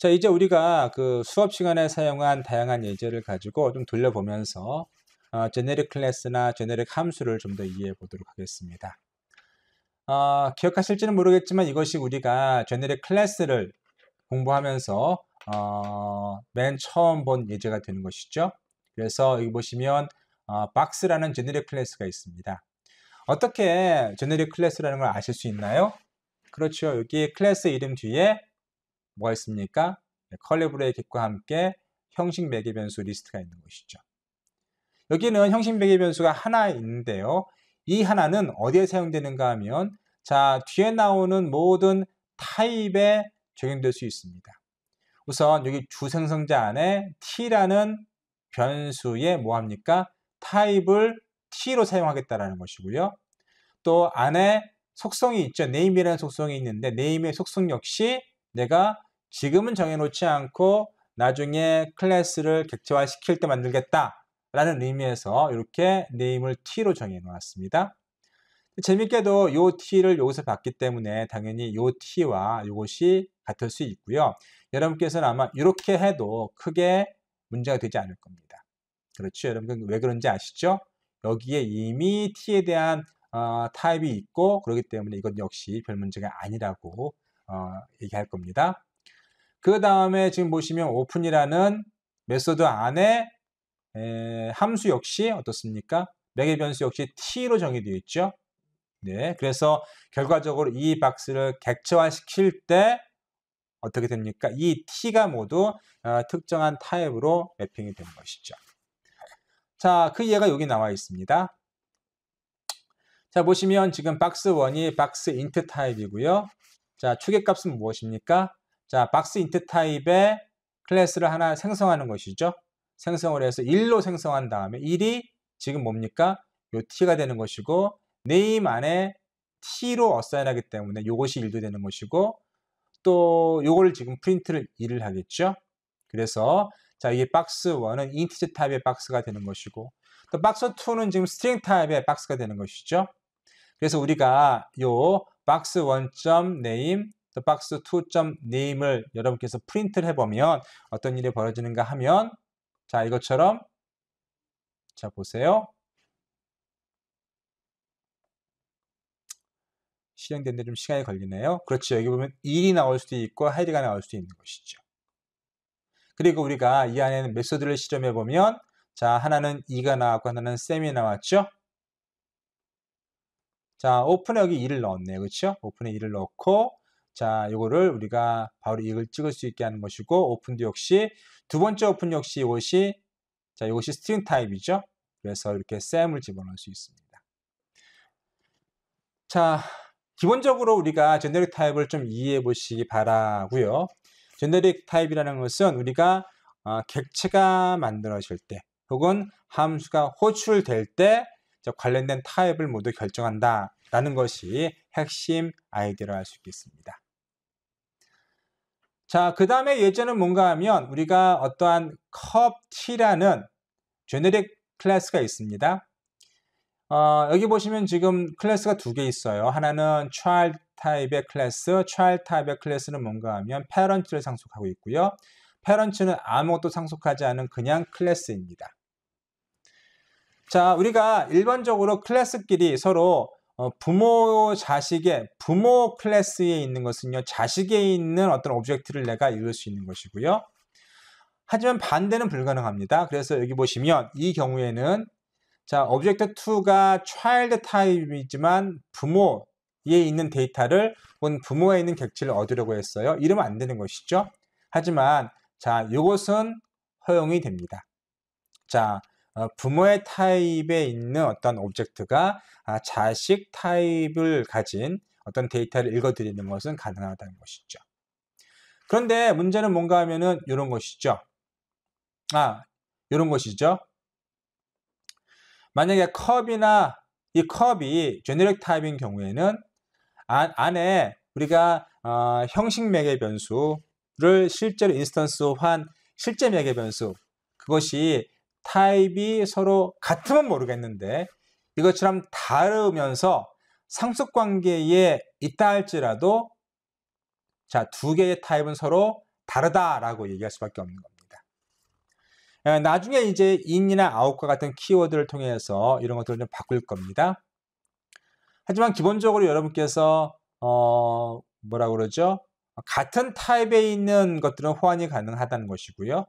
자, 이제 우리가 그 수업 시간에 사용한 다양한 예제를 가지고 좀 돌려보면서 어, 제네릭 클래스나 제네릭 함수를 좀 더 이해해 보도록 하겠습니다. 어, 기억하실지는 모르겠지만 이것이 우리가 제네릭 클래스를 공부하면서 어, 맨 처음 본 예제가 되는 것이죠. 그래서 여기 보시면 어, 박스라는 제네릭 클래스가 있습니다. 어떻게 제네릭 클래스라는 걸 아실 수 있나요? 그렇죠. 여기 클래스 이름 뒤에 뭐가 있습니까? 네, 컬레 브레이킷과 함께 형식 매개 변수 리스트가 있는 것이죠. 여기는 형식 매개 변수가 하나 있는데요. 이 하나는 어디에 사용되는가 하면 자 뒤에 나오는 모든 타입에 적용될 수 있습니다. 우선 여기 주생성자 안에 t라는 변수에 뭐합니까? 타입을 t로 사용하겠다라는 것이고요. 또 안에 속성이 있죠. 네임이라는 속성이 있는데 네임의 속성 역시 내가 지금은 정해놓지 않고 나중에 클래스를 객체화 시킬 때 만들겠다 라는 의미에서 이렇게 네임을 t로 정해놓았습니다. 재밌게도 요 t를 여기서 봤기 때문에 당연히 요 t와 이것이 같을 수 있고요. 여러분께서는 아마 이렇게 해도 크게 문제가 되지 않을 겁니다. 그렇죠? 여러분 왜 그런지 아시죠? 여기에 이미 t에 대한 어, 타입이 있고 그렇기 때문에 이것 역시 별 문제가 아니라고 어, 얘기할 겁니다. 그 다음에 지금 보시면 o p e n 이라는 메소드 안에 에, 함수 역시 어떻습니까? 매개 변수 역시 t로 정의되어 있죠. 네, 그래서 결과적으로 이 박스를 객체화 시킬 때 어떻게 됩니까? 이 t가 모두 어, 특정한 타입으로 매핑이 된 것이죠. 자, 그 예가 여기 나와 있습니다. 자, 보시면 지금 박스 1이 박스 인트 타입이고요. 자, 축의 값은 무엇입니까? 자, 박스 인트 타입의 클래스를 하나 생성하는 것이죠. 생성을 해서 1로 생성한 다음에 1이 지금 뭡니까? 요 t가 되는 것이고 네임 안에 t로 어사인하기 때문에 요것이 1도 되는 것이고 또 요걸 지금 프린트를 1을 하겠죠. 그래서 자, 이게 박스 1은 인티지 타입의 박스가 되는 것이고 또 박스 2는 지금 스트링 타입의 박스가 되는 것이죠. 그래서 우리가 요 박스 1.name 또 박스 2.name을 여러분께서 프린트를 해보면 어떤 일이 벌어지는가 하면 자 이것처럼 자 보세요. 실행되는데 좀 시간이 걸리네요. 그렇죠. 여기 보면 1이 나올 수도 있고 하드가 나올 수도 있는 것이죠. 그리고 우리가 이 안에는 메소드를 실험해 보면 자 하나는 2가 나왔고 하나는 셈이 나왔죠. 자 오픈에 여기 2를 넣었네요. 그렇죠? 오픈에 2를 넣고 자, 이거를 우리가 바로 이걸 찍을 수 있게 하는 것이고 오픈도 역시 두 번째 오픈 역시 이것이 자, 이것이 스트링 타입이죠. 그래서 이렇게 쌤을 집어넣을 수 있습니다. 자, 기본적으로 우리가 제네릭 타입을 좀 이해해 보시기 바라고요. 제네릭 타입이라는 것은 우리가 어, 객체가 만들어질 때 혹은 함수가 호출될 때 관련된 타입을 모두 결정한다라는 것이 핵심 아이디어로 할 수 있겠습니다. 자, 그 다음에 예제는 뭔가 하면 우리가 어떠한 컵T라는 제네릭 클래스가 있습니다. 어, 여기 보시면 지금 클래스가 두 개 있어요. 하나는 child 타입의 클래스, child 타입의 클래스는 뭔가 하면 parent를 상속하고 있고요. parent는 아무것도 상속하지 않은 그냥 클래스입니다. 자, 우리가 일반적으로 클래스끼리 서로 어, 부모 자식의 부모 클래스에 있는 것은요 자식에 있는 어떤 오브젝트를 내가 이룰 수 있는 것이고요. 하지만 반대는 불가능합니다. 그래서 여기 보시면 이 경우에는 자 오브젝트 2가 child 타입이지만 부모 에 있는 데이터를 혹은 부모에 있는 객체를 얻으려고 했어요. 이러면 안 되는 것이죠. 하지만 자 이것은 허용이 됩니다. 자 어, 부모의 타입에 있는 어떤 오브젝트가 아, 자식 타입을 가진 어떤 데이터를 읽어드리는 것은 가능하다는 것이죠. 그런데 문제는 뭔가 하면은 이런 것이죠. 아, 이런 것이죠. 만약에 컵이나 이 컵이 g e e n 제네릭 타입인 경우에는 안에 우리가 어, 형식 매개 변수를 실제로 인스턴스한 실제 매개 변수 그것이 타입이 서로 같으면 모르겠는데 이것처럼 다르면서 상속 관계에 있다 할지라도 자, 두 개의 타입은 서로 다르다라고 얘기할 수밖에 없는 겁니다. 예, 나중에 이제 인이나 아웃과 같은 키워드를 통해서 이런 것들을 좀 바꿀 겁니다. 하지만 기본적으로 여러분께서 어 뭐라 그러죠? 같은 타입에 있는 것들은 호환이 가능하다는 것이고요.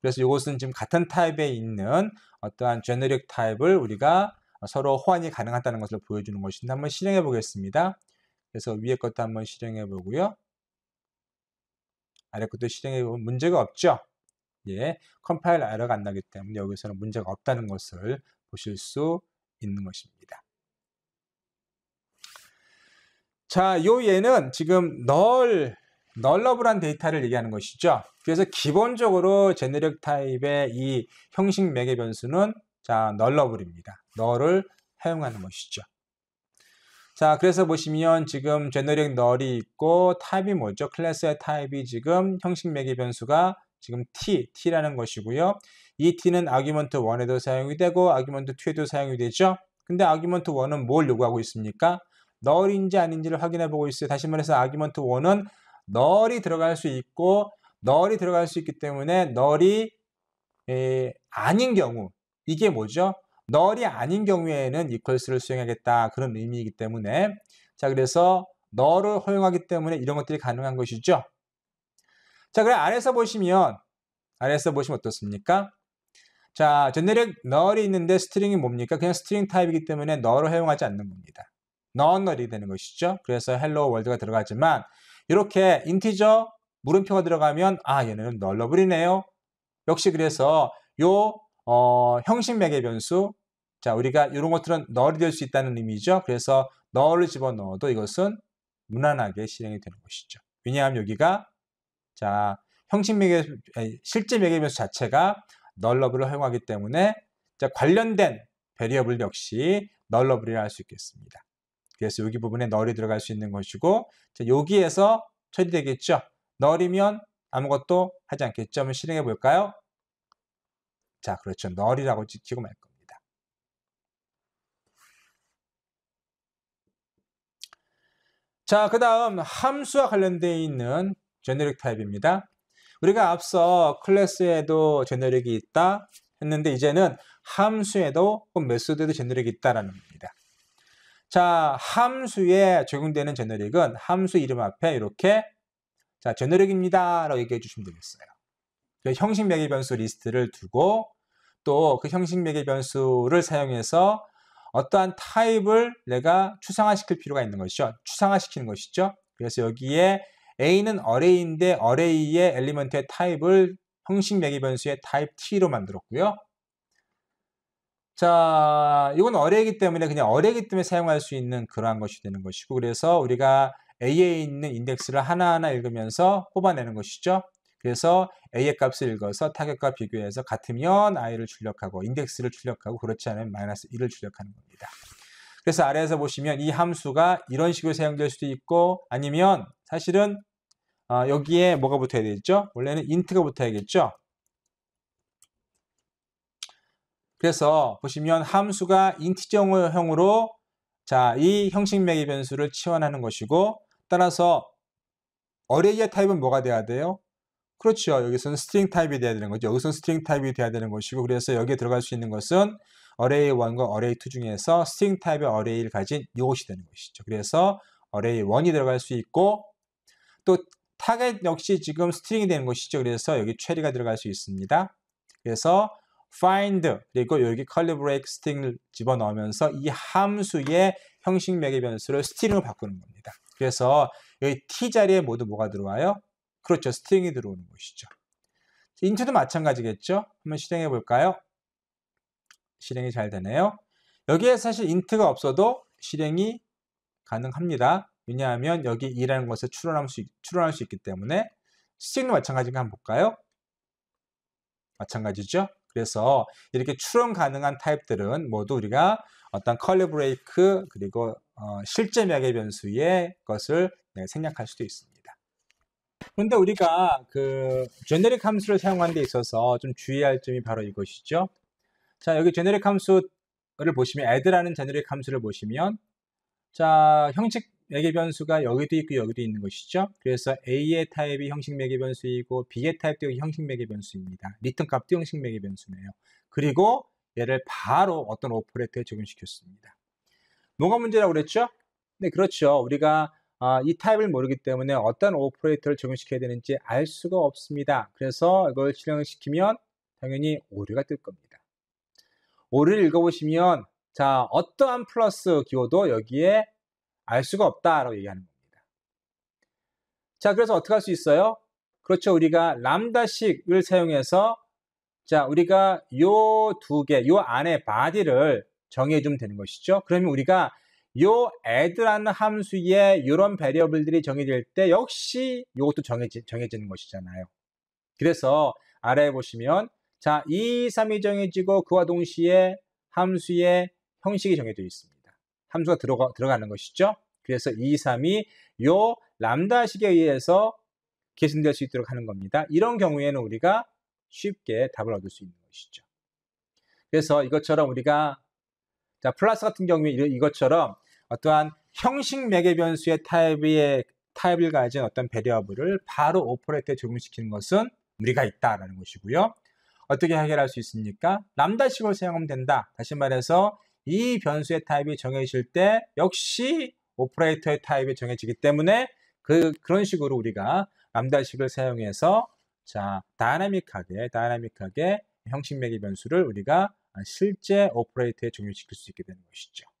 그래서 이것은 지금 같은 타입에 있는 어떠한 제너릭 타입을 우리가 서로 호환이 가능하다는 것을 보여주는 것인데 한번 실행해 보겠습니다. 그래서 위에 것도 한번 실행해 보고요. 아래 것도 실행해 보면 문제가 없죠. 예, 컴파일 에러가 안 나기 때문에 여기서는 문제가 없다는 것을 보실 수 있는 것입니다. 자, 요얘는 지금 널 널러블한 데이터를 얘기하는 것이죠. 그래서 기본적으로 제네릭 타입의 이 형식 매개 변수는 자 널러블입니다. 널을 사용하는 것이죠. 자 그래서 보시면 지금 제네릭 널이 있고 타입이 뭐죠? 클래스의 타입이 지금 형식 매개 변수가 지금 t, t라는 것이고요. 이 t는 아규먼트 1에도 사용이 되고 아규먼트 2에도 사용이 되죠. 근데 아규먼트 1은 뭘 요구하고 있습니까? 널인지 아닌지를 확인해 보고 있어요. 다시 말해서 아규먼트 1은 널이 들어갈 수 있고 널이 들어갈 수 있기 때문에 널이 에, 아닌 경우 이게 뭐죠? 널이 아닌 경우에는 이퀄스를 수행하겠다 그런 의미이기 때문에 자 그래서 널을 허용하기 때문에 이런 것들이 가능한 것이죠. 자 그래 아래서 보시면 아래서 보시면 어떻습니까? 자 전내력 널이 있는데 스트링이 뭡니까? 그냥 스트링 타입이기 때문에 널을 허용하지 않는 겁니다. 넌 널이 되는 것이죠. 그래서 헬로 월드가 들어가지만 이렇게 인티저 물음표가 들어가면 아 얘는 널러블이네요. 역시 그래서 요 어, 형식 매개 변수 자 우리가 이런 것들은 널이 될 수 있다는 의미죠. 그래서 널을 집어넣어도 이것은 무난하게 실행이 되는 것이죠. 왜냐하면 여기가 자 형식 매개 실제 매개 변수 자체가 널러블을 허용하기 때문에 자, 관련된 베리어블 역시 널러블이라 할 수 있겠습니다. 그래서 여기 부분에 널이 들어갈 수 있는 것이고 자, 여기에서 처리되겠죠. 널이면 아무것도 하지 않겠죠. 한번 실행해 볼까요? 자, 그렇죠. 널이라고 지키고 말 겁니다. 자, 그 다음 함수와 관련되어 있는 제너릭 타입입니다. 우리가 앞서 클래스에도 제너릭이 있다 했는데 이제는 함수에도 메소드에도 제너릭이 있다라는 겁니다. 자, 함수에 적용되는 제너릭은 함수 이름 앞에 이렇게 자, 제너릭입니다. 라고 얘기해 주시면 되겠어요. 그 형식 매개 변수 리스트를 두고 또 그 형식 매개 변수를 사용해서 어떠한 타입을 내가 추상화시킬 필요가 있는 것이죠. 추상화시키는 것이죠. 그래서 여기에 a는 array인데 array의 엘리먼트의 타입을 형식 매개 변수의 타입 t로 만들었고요. 자, 이건 어뢰이기 때문에 그냥 어뢰이기 때문에 사용할 수 있는 그러한 것이 되는 것이고 그래서 우리가 A에 있는 인덱스를 하나하나 읽으면서 뽑아내는 것이죠. 그래서 A의 값을 읽어서 타격과 비교해서 같으면 I를 출력하고 인덱스를 출력하고 그렇지 않으면 마이너스 1을 출력하는 겁니다. 그래서 아래에서 보시면 이 함수가 이런 식으로 사용될 수도 있고 아니면 사실은 어, 여기에 뭐가 붙어야 되겠죠? 원래는 인트가 붙어야겠죠? 그래서 보시면 함수가 인티저형으로 자, 이 형식 매개 변수를 치환하는 것이고 따라서 어레이의 타입은 뭐가 돼야 돼요? 그렇죠. 여기서는 스트링 타입이 돼야 되는 거죠. 여기서는 스트링 타입이 돼야 되는 것이고 그래서 여기에 들어갈 수 있는 것은 a r r a y 1과 a r r a y 2 중에서 스트링 타입의 a r 어레이를 가진 이것이 되는 것이죠. 그래서 a r r a y 1이 들어갈 수 있고 또 타겟 역시 지금 스트링이 되는 것이죠. 그래서 여기 최리가 들어갈 수 있습니다. 그래서 find 그리고 여기 c u r l y b r e a k s t r i n g 을 집어넣으면서 이 함수의 형식 매개 변수를 s t r i n g 으로 바꾸는 겁니다. 그래서 여기 t 자리에 모두 뭐가 들어와요? 그렇죠. s t r i n g 이 들어오는 것이죠. 인트도 마찬가지겠죠. 한번 실행해 볼까요? 실행이 잘 되네요. 여기에 사실 인트가 없어도 실행이 가능합니다. 왜냐하면 여기 2라는 것을 출론할 수, 추론할 수 있기 때문에 s t r i n g 도마찬가지인가 한번 볼까요? 마찬가지죠. 그래서 이렇게 추론 가능한 타입들은 모두 우리가 어떤 컬리 브레이크 그리고 어, 실제 명의 변수의 것을 네, 생략할 수도 있습니다. 그런데 우리가 그 제네릭 함수를 사용하는 데 있어서 좀 주의할 점이 바로 이것이죠. 자, 여기 제네릭 함수를 보시면 add라는 제네릭 함수를 보시면 자, 형식 매개 변수가 여기도 있고 여기도 있는 것이죠. 그래서 A의 타입이 형식 매개 변수이고 B의 타입도 형식 매개 변수입니다. 리턴 값도 형식 매개 변수네요. 그리고 얘를 바로 어떤 오퍼레이터에 적용시켰습니다. 뭐가 문제라고 그랬죠? 네, 그렇죠. 우리가 어, 이 타입을 모르기 때문에 어떤 오퍼레이터를 적용시켜야 되는지 알 수가 없습니다. 그래서 이걸 실행시키면 당연히 오류가 뜰 겁니다. 오류를 읽어보시면 자 어떠한 플러스 기호도 여기에 알 수가 없다라고 얘기하는 겁니다. 자, 그래서 어떻게 할 수 있어요? 그렇죠. 우리가 람다식을 사용해서 자, 우리가 요 두 개, 요 안에 바디를 정해 주면 되는 것이죠. 그러면 우리가 요 add라는 함수에 이런 베리어블들이 정해질 때 역시 이것도 정해지, 정해지는 것이잖아요. 그래서 아래에 보시면 자, 2, 3이 정해지고 그와 동시에 함수의 형식이 정해져 있습니다. 함수가 들어가, 들어가는 것이죠. 그래서 2, 3이 요 람다식에 의해서 계승될 수 있도록 하는 겁니다. 이런 경우에는 우리가 쉽게 답을 얻을 수 있는 것이죠. 그래서 이것처럼 우리가 자 플러스 같은 경우에 이것처럼 어떠한 형식 매개 변수의 타입의 타입을 가진 어떤 배리어블을 바로 오퍼레이터에 적용시키는 것은 무리가 있다라는 것이고요. 어떻게 해결할 수 있습니까? 람다식을 사용하면 된다. 다시 말해서 이 변수의 타입이 정해질 때 역시 오퍼레이터의 타입이 정해지기 때문에 그, 그런 식으로 우리가 람다식을 사용해서 자, 다이나믹하게, 다이나믹하게 형식 매개 변수를 우리가 실제 오퍼레이터에 적용시킬 수 있게 되는 것이죠.